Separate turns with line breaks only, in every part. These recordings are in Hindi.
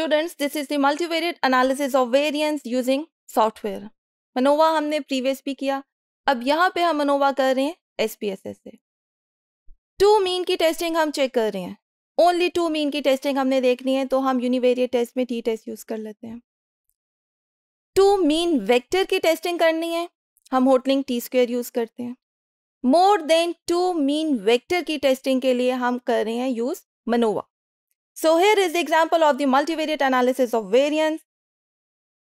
Students this is the multivariate analysis of variance using software MANOVA हमने प्रीवियस भी किया अब यहाँ पे हम मनोवा कर रहे हैं एस पी एस एस से टू मीन की टेस्टिंग हम चेक कर रहे हैं ओनली टू मीन की टेस्टिंग हमने देखनी है तो हम यूनिवेरिएट टेस्ट में टी टेस्ट यूज कर लेते हैं टू मीन वेक्टर की टेस्टिंग करनी है हम होटलिंग टी स्क्वेयर यूज करते हैं more than two mean vector की टेस्टिंग के लिए हम कर रहे हैं use MANOVA So here is the example of the multivariate analysis of variance.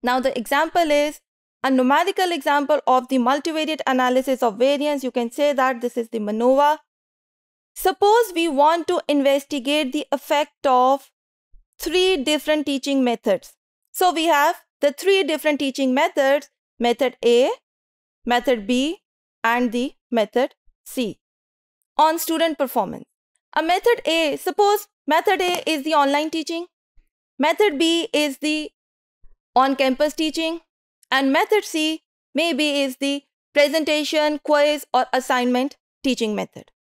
Now the example is a numerical example of the multivariate analysis of variance. You can say that this is the MANOVA. Suppose we want to investigate the effect of three different teaching methods. So we have the three different teaching methods, method A, method B and the method C on student performance. A method A, suppose Method A is the online teaching. Method B is the on-campus teaching. And method C maybe is the presentation, quiz or assignment teaching method.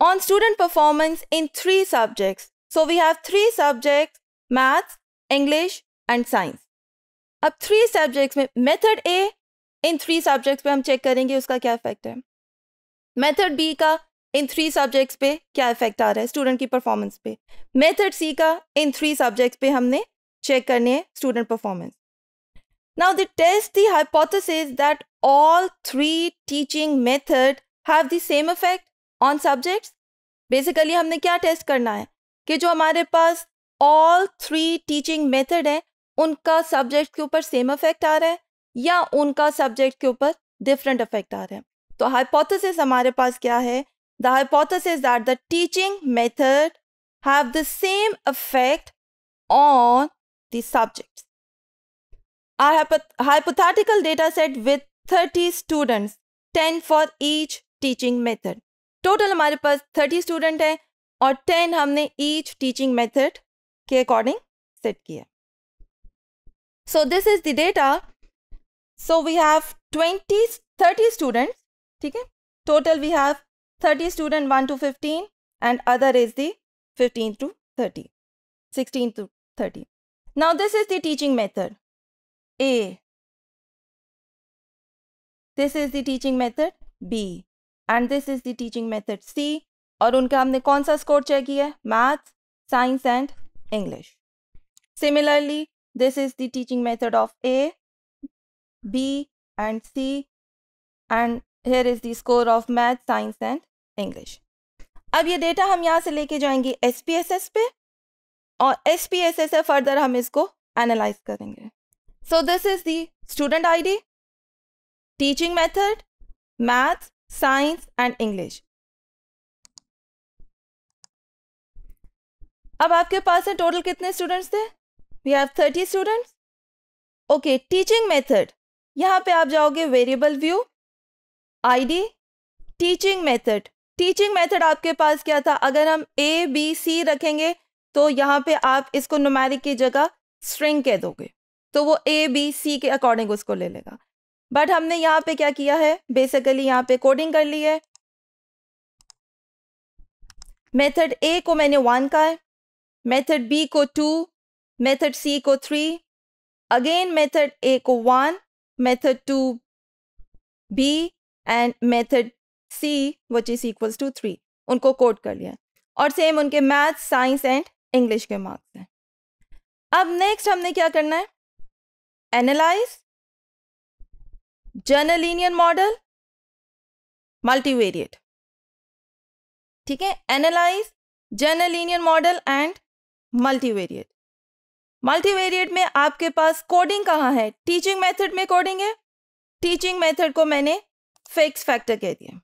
On student performance in three subjects. So we have three subjects, maths, English and science. अब three subjects, method A in three subjects, we पे हम चेक करेंगे उसका क्या इफेक्ट है मेथड इन थ्री सब्जेक्ट्स पे क्या इफेक्ट आ रहा है स्टूडेंट की परफॉर्मेंस पे मेथड सी का इन थ्री सब्जेक्ट्स पे हमने चेक करने है student performance now the test the hypothesis that all three teaching method have the same effect on subjects basically हमने क्या टेस्ट करना है कि जो हमारे पास ऑल थ्री टीचिंग मेथड है उनका सब्जेक्ट के ऊपर सेम इफेक्ट आ रहा है या उनका सब्जेक्ट के ऊपर डिफरेंट इफेक्ट आ रहा है तो हाइपोथेसिस हमारे पास क्या है the hypothesis that the teaching method have the same effect on the subjects. A hypothetical dataset with 30 students, 10 for each teaching method. Total हमारे पास 30 student हैं और 10 हमने each teaching method के according set किया. So this is the data. So we have 20, 30 students, ठीक है? Total we have 30 student 1 to 15 and other is the 15 to 30, 16 to 30. Now this is the teaching method. A. This is the teaching method B. And this is the teaching method C. और उनका हमने कौन सा स्कोर चेक किया है science, and English. Similarly, this is the teaching method of A, B and C and here is the score of math, science and English अब ये डेटा हम यहाँ से लेके जाएंगे एस पी एस एस पे और एस पी एस एस से फर्दर हम इसको एनालाइज करेंगे so this is the student I D teaching method math science and English अब आपके पास है टोटल कितने स्टूडेंट्स थे we have thirty students okay teaching method यहाँ पे आप जाओगे variable view ID teaching method teaching method आपके पास क्या था अगर हम ए बी सी रखेंगे तो यहाँ पे आप इसको नुमैरिक की जगह स्ट्रिंग कह दोगे तो वो ए बी सी के अकॉर्डिंग उसको ले लेगा बट हमने यहाँ पे क्या किया है बेसिकली यहाँ पे कोडिंग कर ली है मेथड ए को मैंने वन का है मेथड बी को टू मेथड सी को थ्री अगेन मेथड ए को one method two B and method C which is equals to three उनको कोट कर लिया और सेम उनके मैथ साइंस एंड इंग्लिश के मार्क्स हैं अब नेक्स्ट हमने क्या करना है एनालाइज जर्नलिनियन मॉडल मल्टीवेरिएट ठीक है analyze general linear model and multivariate multivariate में आपके पास कोडिंग कहाँ है टीचिंग मेथड में कोडिंग है टीचिंग मेथड को मैंने फिक्स फैक्टर कह दिया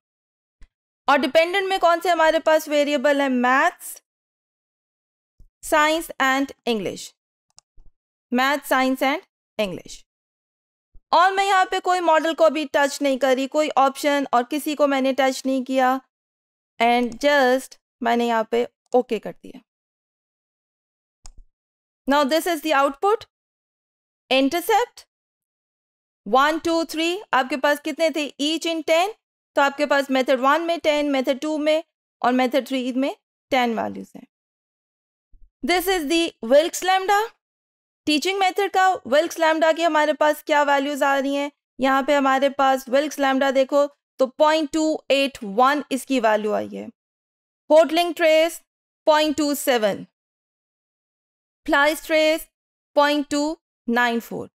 और डिपेंडेंट में कौन से हमारे पास वेरिएबल है maths science and English math science and English और मैं यहाँ पे कोई मॉडल को भी टच नहीं करी कोई ऑप्शन और किसी को मैंने टच नहीं किया एंड जस्ट मैंने यहाँ पे ओके okay कर दिया now this is the output intercept one two three आपके पास कितने थे ईच इन टेन तो आपके पास मेथड वन में टेन मेथड टू में और मेथड थ्री में टेन वैल्यूज हैं this is the Wilks lambda teaching method का विल्क्स लैम्डा की हमारे पास क्या वैल्यूज आ रही हैं यहाँ पे हमारे पास विल्क्स लैम्डा देखो तो पॉइंट टू एट वन इसकी वैल्यू आई है Hotelling trace point two seven फ्लाइस trace point two nine four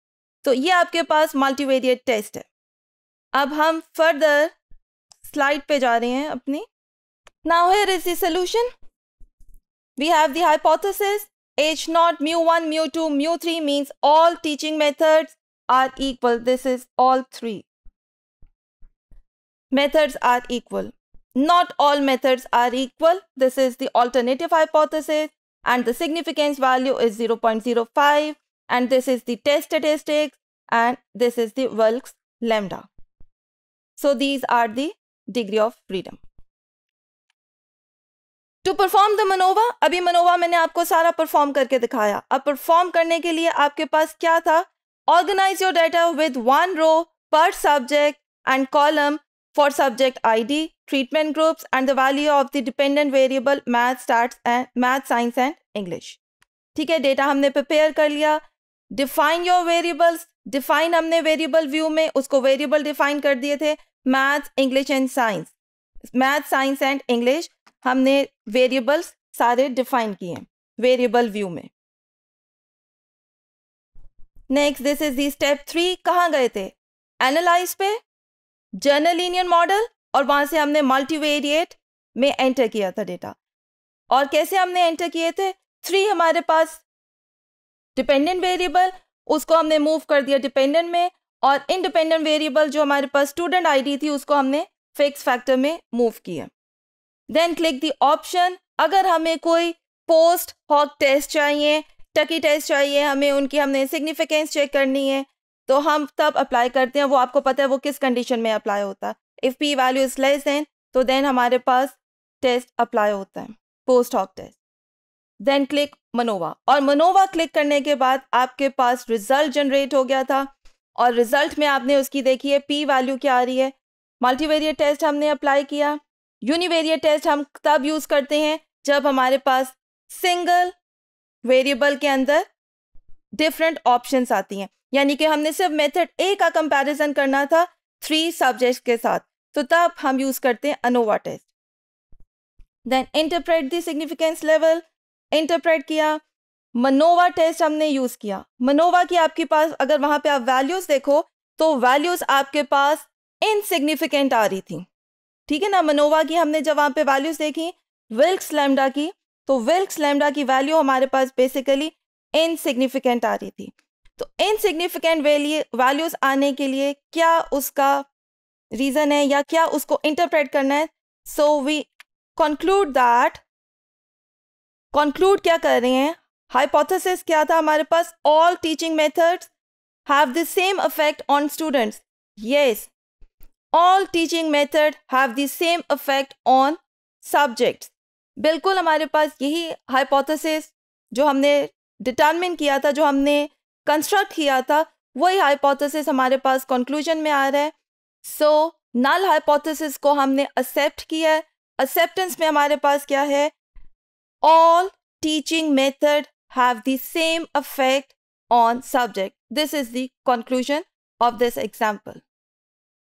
तो ये आपके पास मल्टीवेरिएट टेस्ट है अब हम फर्दर स्लाइड पे जा रहे हैं अपनी now here is the solution we have the h naught mu 1 mu 2 mu 3 means all teaching methods are equal this is all three methods are equal not all methods are equal this is the alternative hypothesis and the significance value is 0.05 and this is the test statistics and this is the Wilks lambda so these are the degree of freedom to perform the MANOVA अभी मनोवा मैंने आपको सारा परफॉर्म करके दिखाया अब परफॉर्म करने के लिए आपके पास क्या था organize your data with one row per subject and column for subject ID, treatment groups, and the value of the dependent variable math start and math science and English ठीक है डेटा हमने प्रिपेयर कर लिया डिफाइन योर वेरिएबल्स डिफाइन हमने वेरिएबल व्यू में उसको वेरिएबल डिफाइन कर दिए थे math English and science math science and English हमने वेरिएबल्स सारे डिफाइन किए हैं वेरिएबल व्यू में next this is the step three कहाँ गए थे एनालाइज पे जर्नल इनियन मॉडल और वहां से हमने मल्टीवेरिएट में एंटर किया था डेटा और कैसे हमने एंटर किए थे थ्री हमारे पास डिपेंडेंट वेरिएबल उसको हमने मूव कर दिया डिपेंडेंट में और इंडिपेंडेंट वेरिएबल जो हमारे पास स्टूडेंट आईडी थी उसको हमने फिक्स फैक्टर में मूव किया देन क्लिक दी ऑप्शन अगर हमें कोई पोस्ट हॉक टेस्ट चाहिए टकी टेस्ट चाहिए हमें उनकी हमने सिग्निफिकेंस चेक करनी है तो हम तब अप्लाई करते हैं वो आपको पता है वो किस कंडीशन में अप्लाई तो होता है if P value is less than तो देन हमारे पास टेस्ट अप्लाई होता है post hoc test then click MANOVA और मनोवा क्लिक करने के बाद आपके पास रिजल्ट जनरेट हो गया था और रिजल्ट में आपने उसकी देखी है पी वैल्यू क्या आ रही है मल्टीवेरियर टेस्ट हमने अप्लाई किया यूनिवेरियर टेस्ट हम तब यूज़ करते हैं जब हमारे पास सिंगल वेरिएबल के अंदर डिफरेंट ऑप्शंस आती हैं यानी कि हमने सिर्फ मेथड ए का कंपैरिजन करना था थ्री सब्जेक्ट के साथ तो तब हम यूज़ करते हैं ANOVA test then interpret the significance level interpret किया मनोवा टेस्ट हमने यूज किया मनोवा की आपके पास अगर वहां पे आप वैल्यूज देखो तो वैल्यूज आपके पास इनसिग्निफिकेंट आ रही थी ठीक है ना मनोवा की हमने जब वहां पे वैल्यूज देखी विल्क्स लैमडा की तो विल्क्स लैमडा की वैल्यू हमारे पास बेसिकली इनसिग्निफिकेंट आ रही थी तो इनसिग्निफिकेंट वैल्यूज आने के लिए क्या उसका रीजन है या क्या उसको इंटरप्रेट करना है so we conclude that conclude क्या कर रहे हैं हाइपोथेसिस क्या था हमारे पास all teaching methods have the same effect on students yes all teaching method have the same effect on subjects बिल्कुल हमारे पास यही हाइपोथेसिस जो हमने डिटर्मिन किया था जो हमने कंस्ट्रक्ट किया था वही हाइपोथेसिस हमारे पास कंक्लूजन में आ रहा है सो नल हाइपोथेसिस को हमने एक्सेप्ट किया है एक्सेप्टेंस में हमारे पास क्या है all teaching method have the same effect on subject. This is the conclusion of this example.